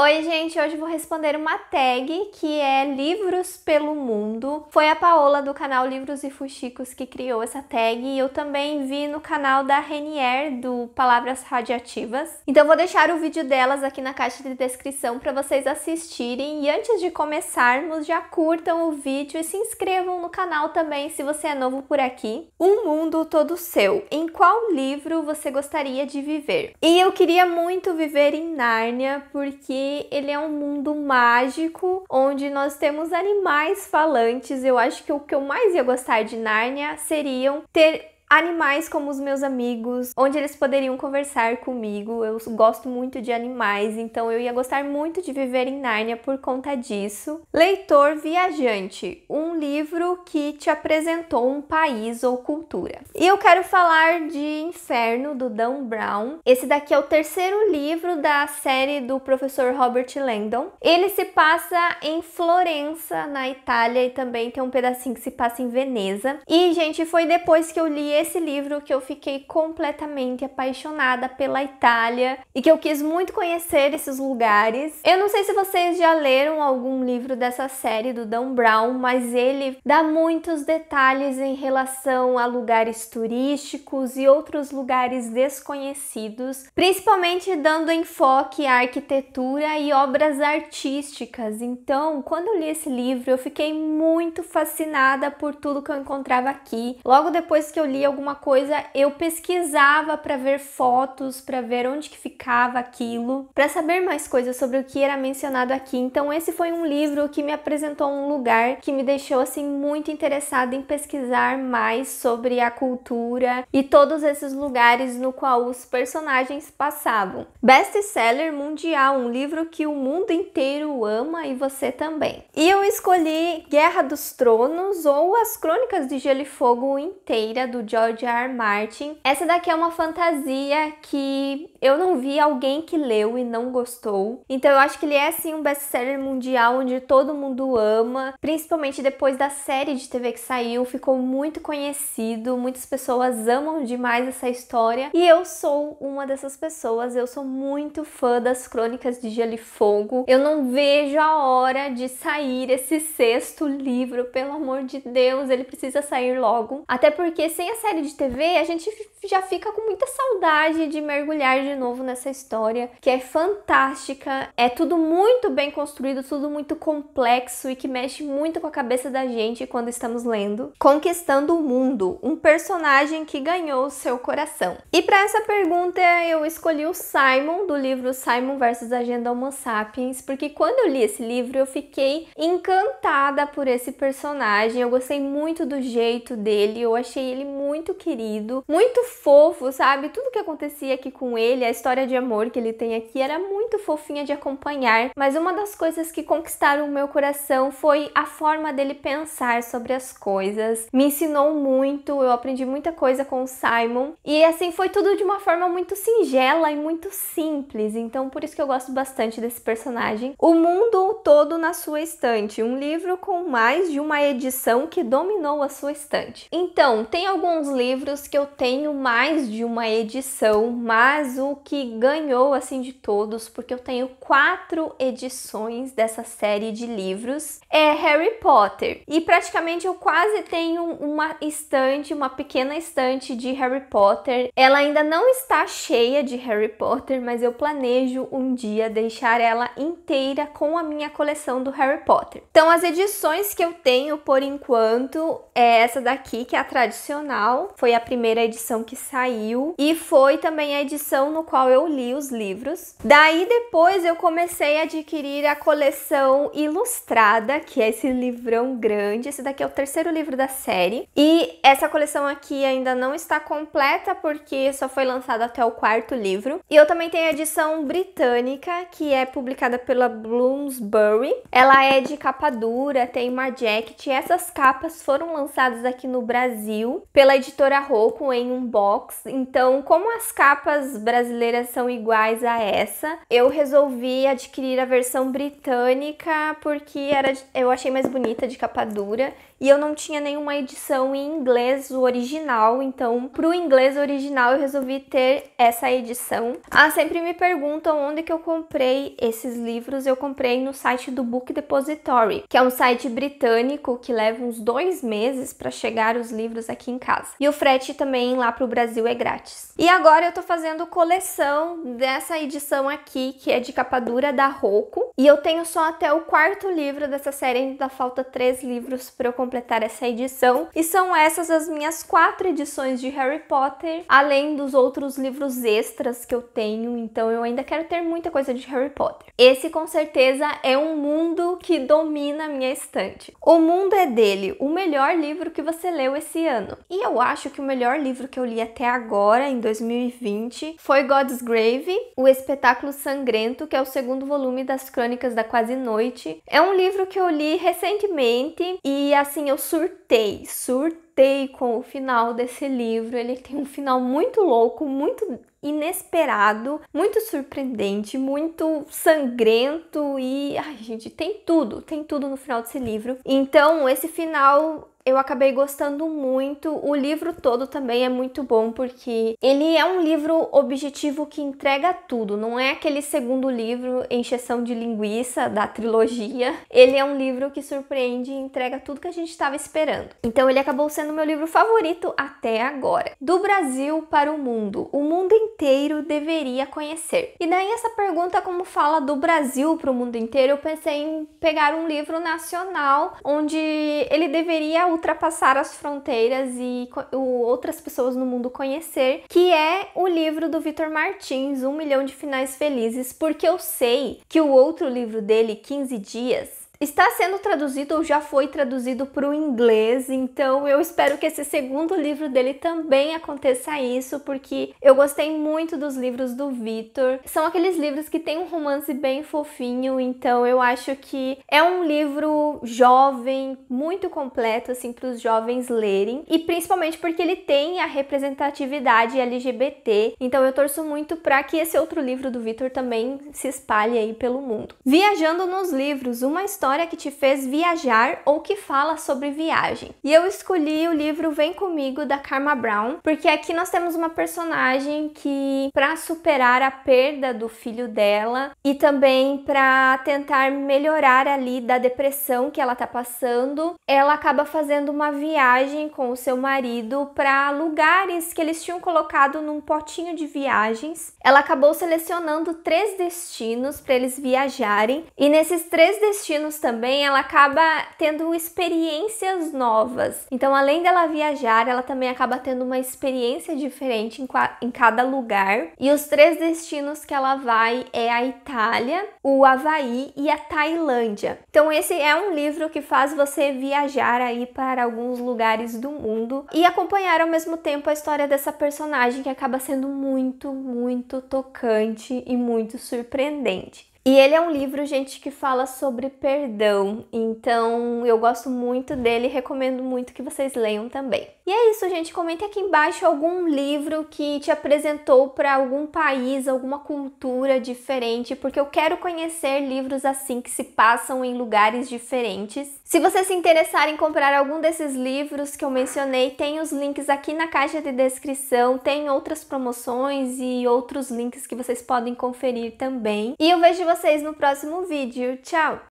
Oi, gente, hoje vou responder uma tag que é Livros pelo Mundo. Foi a Paola do canal Livros e Fuxicos que criou essa tag e eu também vi no canal da Renier do Palavras Radiativas. Então vou deixar o vídeo delas aqui na caixa de descrição para vocês assistirem e antes de começarmos, já curtam o vídeo e se inscrevam no canal também se você é novo por aqui. Um mundo todo seu. Em qual livro você gostaria de viver? E eu queria muito viver em Nárnia porque ele é um mundo mágico onde nós temos animais falantes. Eu acho que o que eu mais ia gostar de Nárnia seriam ter animais como os meus amigos, onde eles poderiam conversar comigo. Eu gosto muito de animais, então eu ia gostar muito de viver em Nárnia por conta disso. Leitor Viajante, um livro que te apresentou um país ou cultura. E eu quero falar de Inferno do Dan Brown. Esse daqui é o terceiro livro da série do professor Robert Langdon. Ele se passa em Florença, na Itália, e também tem um pedacinho que se passa em Veneza. E gente, foi depois que eu li esse livro que eu fiquei completamente apaixonada pela Itália e que eu quis muito conhecer esses lugares. Eu não sei se vocês já leram algum livro dessa série do Dan Brown, mas ele dá muitos detalhes em relação a lugares turísticos e outros lugares desconhecidos, principalmente dando enfoque à arquitetura e obras artísticas. Então, quando eu li esse livro, eu fiquei muito fascinada por tudo que eu encontrava aqui. Logo depois que eu li, alguma coisa, eu pesquisava para ver fotos, para ver onde que ficava aquilo, para saber mais coisas sobre o que era mencionado aqui. Então esse foi um livro que me apresentou um lugar que me deixou assim muito interessada em pesquisar mais sobre a cultura e todos esses lugares no qual os personagens passavam. Best-seller mundial, um livro que o mundo inteiro ama e você também. E eu escolhi Guerra dos Tronos ou As Crônicas de Gelo e Fogo inteira do John George R. R. Martin. Essa daqui é uma fantasia que eu não vi alguém que leu e não gostou. Então eu acho que ele é assim um best-seller mundial onde todo mundo ama, principalmente depois da série de TV que saiu, ficou muito conhecido, muitas pessoas amam demais essa história e eu sou uma dessas pessoas. Eu sou muito fã das Crônicas de Gelo e Fogo. Eu não vejo a hora de sair esse sexto livro, pelo amor de Deus, ele precisa sair logo. Até porque sem essa série de TV, a gente já fica com muita saudade de mergulhar de novo nessa história, que é fantástica, é tudo muito bem construído, tudo muito complexo e que mexe muito com a cabeça da gente quando estamos lendo. Conquistando o Mundo, um personagem que ganhou o seu coração. E para essa pergunta eu escolhi o Simon, do livro Simon versus Agenda Homo Sapiens, porque quando eu li esse livro eu fiquei encantada por esse personagem, eu gostei muito do jeito dele, eu achei ele muito muito querido, muito fofo, sabe? Tudo que acontecia aqui com ele, a história de amor que ele tem aqui era muito fofinha de acompanhar, mas uma das coisas que conquistaram o meu coração foi a forma dele pensar sobre as coisas. Me ensinou muito, eu aprendi muita coisa com o Simon e assim foi tudo de uma forma muito singela e muito simples. Então por isso que eu gosto bastante desse personagem. O mundo todo na sua estante, um livro com mais de uma edição que dominou a sua estante. Então, tem algum alguns livros que eu tenho mais de uma edição, mas o que ganhou assim de todos, porque eu tenho quatro edições dessa série de livros, é Harry Potter. E praticamente eu quase tenho uma estante, uma pequena estante de Harry Potter. Ela ainda não está cheia de Harry Potter, mas eu planejo um dia deixar ela inteira com a minha coleção do Harry Potter. Então as edições que eu tenho por enquanto é essa daqui que é a tradicional Natal, foi a primeira edição que saiu e foi também a edição no qual eu li os livros. Daí depois eu comecei a adquirir a coleção ilustrada, que é esse livrão grande. Esse daqui é o terceiro livro da série. E essa coleção aqui ainda não está completa porque só foi lançada até o quarto livro. E eu também tenho a edição britânica, que é publicada pela Bloomsbury. Ela é de capa dura, tem uma jacket. Essas capas foram lançadas aqui no Brasil pela editora Rocco em um box. Então, como as capas brasileiras são iguais a essa, eu resolvi adquirir a versão britânica porque era, eu achei mais bonita de capa dura e eu não tinha nenhuma edição em inglês o original, então pro inglês original eu resolvi ter essa edição. Ah, sempre me perguntam onde que eu comprei esses livros. Eu comprei no site do Book Depository, que é um site britânico que leva uns dois meses para chegar os livros aqui em casa casa. E o frete também lá para o Brasil é grátis. E agora eu tô fazendo coleção dessa edição aqui, que é de capa dura da Roku. E eu tenho só até o quarto livro dessa série, ainda falta três livros para eu completar essa edição. E são essas as minhas quatro edições de Harry Potter, além dos outros livros extras que eu tenho. Então eu ainda quero ter muita coisa de Harry Potter. Esse com certeza é um mundo que domina a minha estante. O mundo é dele, o melhor livro que você leu esse ano. E eu eu acho que o melhor livro que eu li até agora, em 2020, foi God's Grave, O Espetáculo Sangrento, que é o segundo volume das Crônicas da Quase Noite. É um livro que eu li recentemente e assim eu surtei, surtei com o final desse livro. Ele tem um final muito louco, muito inesperado, muito surpreendente, muito sangrento e ai gente, tem tudo, tem tudo no final desse livro. Então, esse final eu acabei gostando muito. O livro todo também é muito bom porque ele é um livro objetivo que entrega tudo, não é aquele segundo livro encheção de linguiça da trilogia. Ele é um livro que surpreende e entrega tudo que a gente estava esperando. Então ele acabou sendo meu livro favorito até agora. Do Brasil para o mundo, o mundo inteiro deveria conhecer. E daí essa pergunta como fala do Brasil para o mundo inteiro, eu pensei em pegar um livro nacional onde ele deveria ultrapassar as fronteiras e outras pessoas no mundo conhecer, que é o livro do Vitor Martins, Um Milhão de Finais Felizes, porque eu sei que o outro livro dele, 15 Dias, Está sendo traduzido ou já foi traduzido para o inglês, então eu espero que esse segundo livro dele também aconteça isso, porque eu gostei muito dos livros do Vitor. São aqueles livros que têm um romance bem fofinho, então eu acho que é um livro jovem, muito completo assim para os jovens lerem, e principalmente porque ele tem a representatividade LGBT. Então eu torço muito para que esse outro livro do Vitor também se espalhe aí pelo mundo. Viajando nos livros, uma história história que te fez viajar ou que fala sobre viagem. E eu escolhi o livro Vem Comigo da Karma Brown, porque aqui nós temos uma personagem que para superar a perda do filho dela e também para tentar melhorar ali da depressão que ela tá passando, ela acaba fazendo uma viagem com o seu marido para lugares que eles tinham colocado num potinho de viagens. Ela acabou selecionando três destinos para eles viajarem e nesses três destinos também, ela acaba tendo experiências novas. Então, além dela viajar, ela também acaba tendo uma experiência diferente em, em cada lugar. E os três destinos que ela vai é a Itália, o Havaí e a Tailândia. Então, esse é um livro que faz você viajar aí para alguns lugares do mundo e acompanhar ao mesmo tempo a história dessa personagem que acaba sendo muito, muito tocante e muito surpreendente. E ele é um livro, gente, que fala sobre perdão. Então, eu gosto muito dele, e recomendo muito que vocês leiam também. E é isso, gente. Comente aqui embaixo algum livro que te apresentou para algum país, alguma cultura diferente, porque eu quero conhecer livros assim que se passam em lugares diferentes. Se você se interessar em comprar algum desses livros que eu mencionei, tem os links aqui na caixa de descrição, tem outras promoções e outros links que vocês podem conferir também. E eu vejo vocês no próximo vídeo. Tchau!